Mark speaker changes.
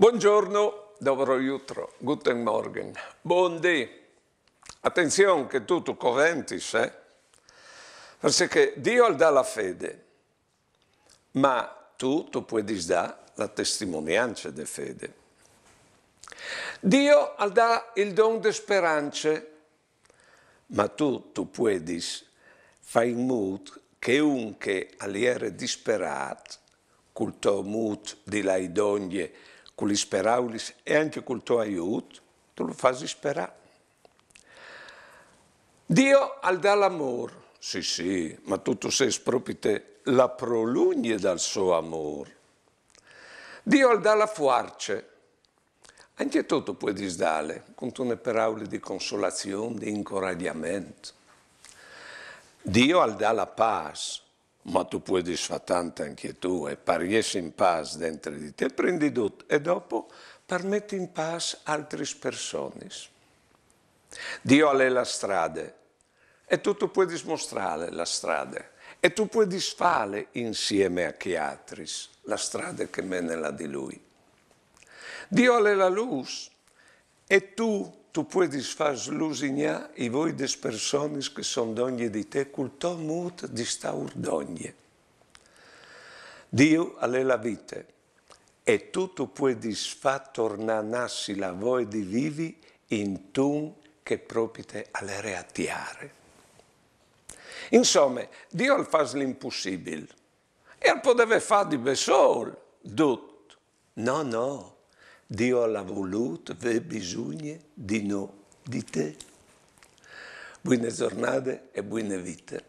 Speaker 1: Buongiorno, dobro jutro, guten morgen, buon dì. Attenzione che tu coventis, eh? Perché Dio dà la fede, ma tu, tu puoi dare la testimonianza di fede. Dio dà il don di speranze, ma tu, tu puoi fai in mood che un che all'iere disperato, col mut di laidogne, con l'Isperaulis e anche col tuo aiuto, tu lo fai sperare. Dio al dà l'amore, sì sì, ma tu, tu sei spropite la prolugne dal suo amore. Dio al dà la fuarce, anche tu, tu puoi disdare, con tune parole di consolazione, di incoraggiamento. Dio al dà la pace, ma tu puoi disfattante anche tu e pariesi in pace dentro di te, prendi tutto e dopo permetti in pace altre persone. Dio ha la strada e tu, tu puoi dimostrare la strada e tu puoi disfare insieme a chi altri la strada che mena la di Lui. Dio ha la luce e tu tu puoi fare l'usignà i voi des persone che sono dogne di te, col tuo mut di sta urdogne. Dio alle la vita e tu tu puoi fare tornare a nassi la voi di vivi in tu che propite alle reattiare. Insomma, Dio al fa l'impossibile, e al poteva fare di besol, tutto. No, no, Dio l'ha voluto, ve bisogno di noi, di te. Buone giornate e buone vite.